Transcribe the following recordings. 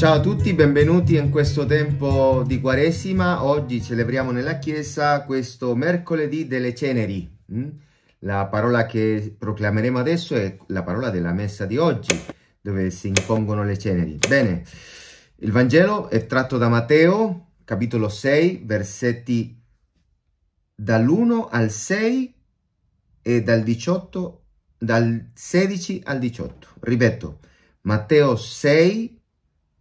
Ciao a tutti, benvenuti in questo tempo di Quaresima. Oggi celebriamo nella Chiesa questo mercoledì delle ceneri. Mm? La parola che proclameremo adesso è la parola della messa di oggi, dove si impongono le ceneri. Bene, il Vangelo è tratto da Matteo, capitolo 6, versetti dall'1 al 6 e dal, 18, dal 16 al 18. Ripeto, Matteo 6,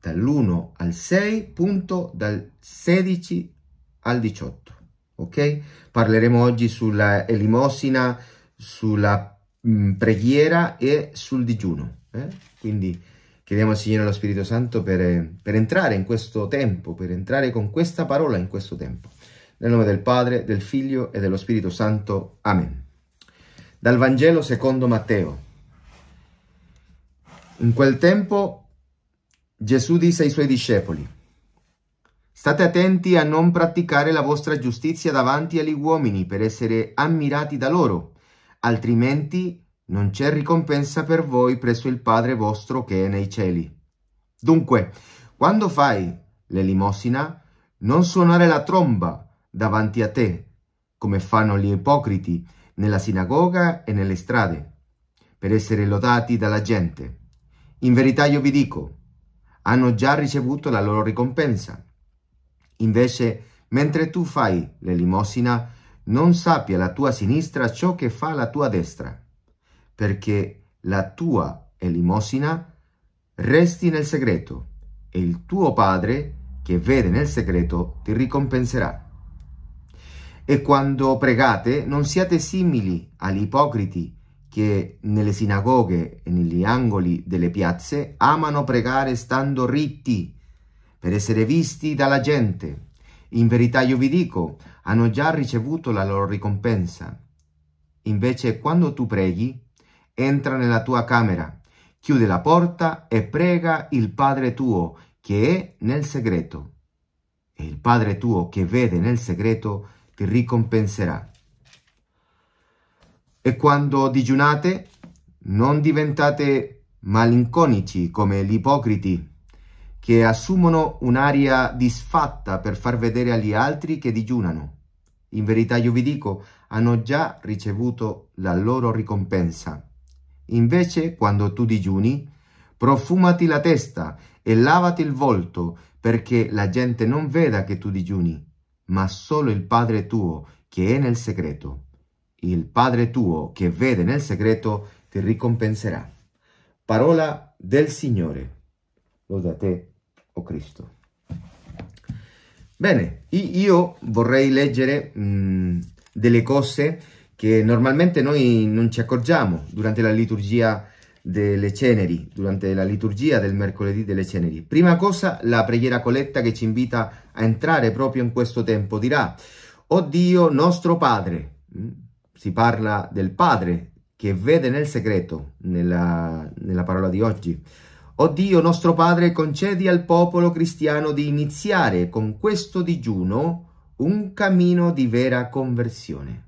dall'1 al 6, punto dal 16 al 18. Ok? Parleremo oggi sulla elemosina, sulla mh, mm, preghiera e sul digiuno. Eh? Quindi chiediamo al Signore allo Spirito Santo per, eh, per entrare in questo tempo, per entrare con questa parola in questo tempo. Nel nome del Padre, del Figlio e dello Spirito Santo. Amen. Dal Vangelo secondo Matteo. In quel tempo Gesù disse ai suoi discepoli, State attenti a non praticare la vostra giustizia davanti agli uomini per essere ammirati da loro, altrimenti non c'è ricompensa per voi presso il Padre vostro che è nei cieli. Dunque, quando fai l'elimosina, non suonare la tromba davanti a te, come fanno gli ipocriti nella sinagoga e nelle strade, per essere lodati dalla gente. In verità io vi dico, hanno già ricevuto la loro ricompensa. Invece, mentre tu fai l'elemosina, non sappia la tua sinistra ciò che fa la tua destra, perché la tua elemosina resti nel segreto e il tuo padre, che vede nel segreto, ti ricompenserà. E quando pregate, non siate simili agli ipocriti, che nelle sinagoghe e negli angoli delle piazze amano pregare stando ritti per essere visti dalla gente. In verità io vi dico, hanno già ricevuto la loro ricompensa. Invece quando tu preghi, entra nella tua camera, chiude la porta e prega il Padre tuo che è nel segreto. E il Padre tuo che vede nel segreto ti ricompenserà. E quando digiunate, non diventate malinconici come gli ipocriti, che assumono un'aria disfatta per far vedere agli altri che digiunano. In verità io vi dico, hanno già ricevuto la loro ricompensa. Invece, quando tu digiuni, profumati la testa e lavati il volto, perché la gente non veda che tu digiuni, ma solo il Padre tuo che è nel segreto il Padre tuo che vede nel segreto ti ricompenserà. Parola del Signore. Loda te, o oh Cristo. Bene, io vorrei leggere mh, mm, delle cose che normalmente noi non ci accorgiamo durante la liturgia delle ceneri, durante la liturgia del mercoledì delle ceneri. Prima cosa, la preghiera coletta che ci invita a entrare proprio in questo tempo dirà, oh Dio nostro Padre, mm, si parla del Padre che vede nel segreto, nella, nella parola di oggi. O Dio nostro Padre, concedi al popolo cristiano di iniziare con questo digiuno un cammino di vera conversione.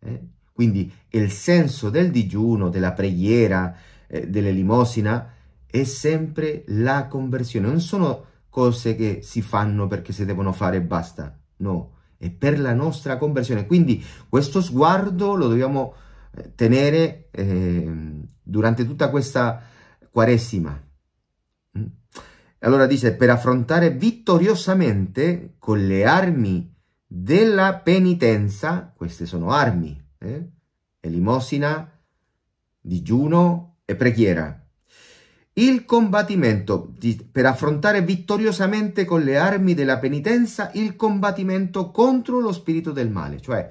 Eh? Quindi il senso del digiuno, della preghiera, eh, dell'elemosina è sempre la conversione. Non sono cose che si fanno perché si devono fare e basta. No, e per la nostra conversione. Quindi questo sguardo lo dobbiamo eh, tenere eh, durante tutta questa quaresima. Mm? Allora dice, per affrontare vittoriosamente con le armi della penitenza, queste sono armi, eh? elemosina, digiuno e preghiera, il combattimento, per affrontare vittoriosamente con le armi della penitenza il combattimento contro lo spirito del male, cioè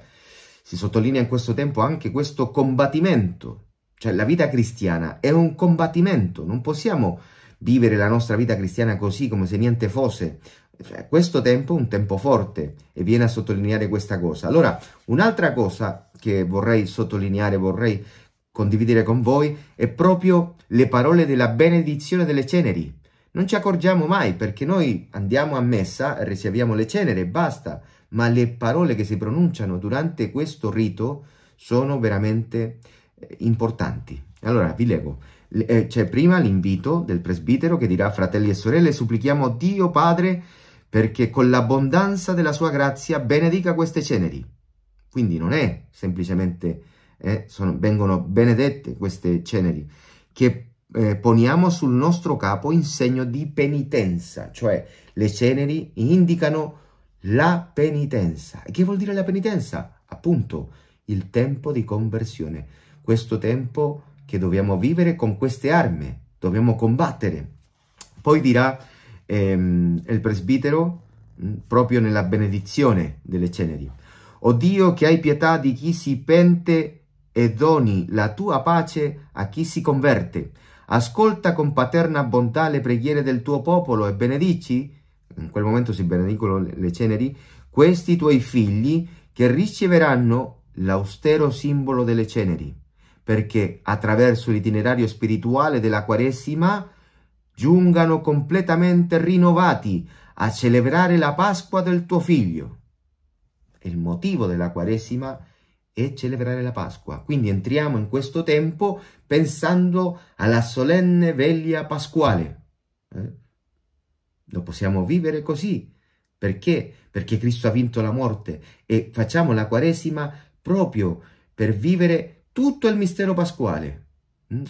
si sottolinea in questo tempo anche questo combattimento, cioè la vita cristiana è un combattimento, non possiamo vivere la nostra vita cristiana così come se niente fosse, cioè, questo tempo è un tempo forte e viene a sottolineare questa cosa. Allora, un'altra cosa che vorrei sottolineare, vorrei condividere con voi è proprio le parole della benedizione delle ceneri. Non ci accorgiamo mai perché noi andiamo a messa, riceviamo le ceneri e basta, ma le parole che si pronunciano durante questo rito sono veramente eh, importanti. Allora, vi leggo. Eh, c'è prima l'invito del presbitero che dirà, fratelli e sorelle, supplichiamo Dio Padre perché con l'abbondanza della sua grazia benedica queste ceneri. Quindi non è semplicemente eh, sono, vengono benedette queste ceneri, che eh, poniamo sul nostro capo in segno di penitenza, cioè le ceneri indicano la penitenza. E che vuol dire la penitenza? Appunto, il tempo di conversione, questo tempo che dobbiamo vivere con queste armi, dobbiamo combattere. Poi dirà ehm, il presbitero mm, proprio nella benedizione delle ceneri. O Dio che hai pietà di chi si pente e doni la tua pace a chi si converte. Ascolta con paterna bontà le preghiere del tuo popolo e benedici, in quel momento si benedicono le ceneri, questi tuoi figli che riceveranno l'austero simbolo delle ceneri, perché attraverso l'itinerario spirituale della Quaresima giungano completamente rinnovati a celebrare la Pasqua del tuo figlio. Il motivo della Quaresima è e celebrare la Pasqua. Quindi entriamo in questo tempo pensando alla solenne veglia pasquale. Eh? Lo possiamo vivere così. Perché? Perché Cristo ha vinto la morte e facciamo la Quaresima proprio per vivere tutto il mistero pasquale.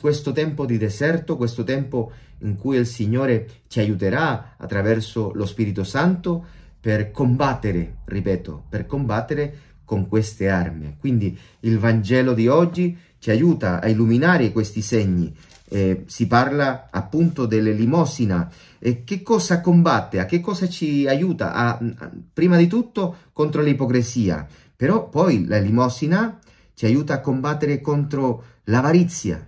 Questo tempo di deserto, questo tempo in cui il Signore ci aiuterà attraverso lo Spirito Santo per combattere, ripeto, per combattere con queste armi. Quindi il Vangelo di oggi ci aiuta a illuminare questi segni. Eh, si parla appunto dell'elemosina. Eh, che cosa combatte? A che cosa ci aiuta? A, a, prima di tutto contro l'ipocrisia, però poi l'elemosina ci aiuta a combattere contro l'avarizia,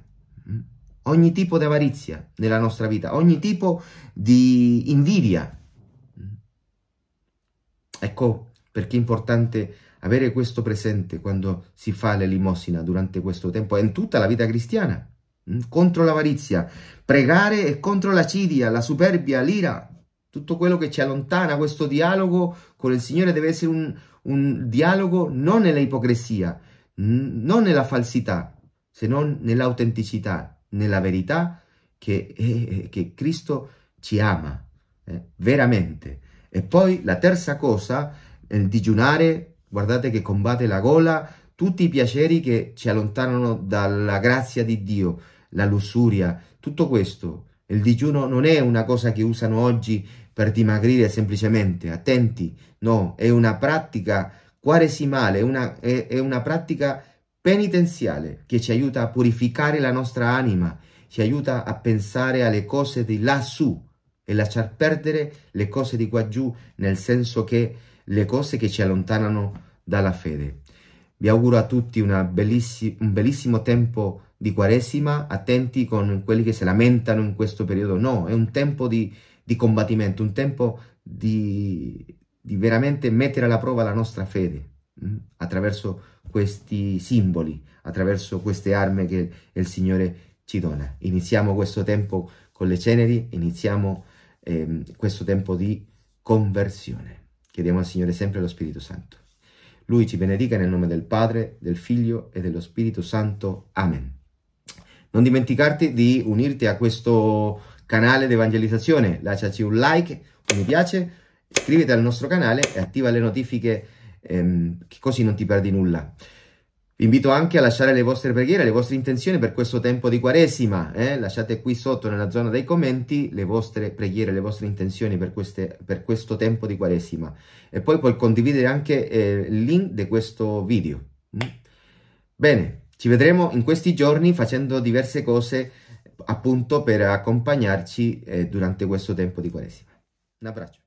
mm? ogni tipo di avarizia nella nostra vita, ogni tipo di invidia. Mm? Ecco perché è importante avere questo presente quando si fa l'elemosina durante questo tempo è in tutta la vita cristiana, mm, contro l'avarizia, pregare e contro l'acidia, la superbia, l'ira, tutto quello che ci allontana. Questo dialogo con il Signore deve essere un, un dialogo non nella ipocrisia, non nella falsità, se non nell'autenticità, nella verità che, eh, eh, che Cristo ci ama eh, veramente. E poi la terza cosa, il digiunare Guardate che combatte la gola, tutti i piaceri che ci allontanano dalla grazia di Dio, la lussuria, tutto questo. Il digiuno non è una cosa che usano oggi per dimagrire semplicemente, attenti, no, è una pratica quaresimale, è una, è, è una pratica penitenziale che ci aiuta a purificare la nostra anima, ci aiuta a pensare alle cose di lassù e lasciar perdere le cose di qua giù, nel senso che le cose che ci allontanano dalla fede. Vi auguro a tutti bellissi un bellissimo tempo di Quaresima, attenti con quelli che si lamentano in questo periodo. No, è un tempo di, di combattimento, un tempo di, di, veramente mettere alla prova la nostra fede mh? Mm, attraverso questi simboli, attraverso queste armi che il Signore ci dona. Iniziamo questo tempo con le ceneri, iniziamo ehm, questo tempo di conversione. Chiediamo al Signore sempre lo Spirito Santo. Lui ci benedica nel nome del Padre, del Figlio e dello Spirito Santo. Amen. Non dimenticarti di unirti a questo canale di evangelizzazione, lasciaci un like, un mi piace, iscriviti al nostro canale e attiva le notifiche ehm, così non ti perdi nulla. Vi invito anche a lasciare le vostre preghiere, le vostre intenzioni per questo tempo di Quaresima. Eh? Lasciate qui sotto nella zona dei commenti le vostre preghiere, le vostre intenzioni per, queste, per questo tempo di Quaresima. E poi puoi condividere anche eh, il link di questo video. Mm? Bene, ci vedremo in questi giorni facendo diverse cose appunto per accompagnarci eh, durante questo tempo di Quaresima. Un abbraccio.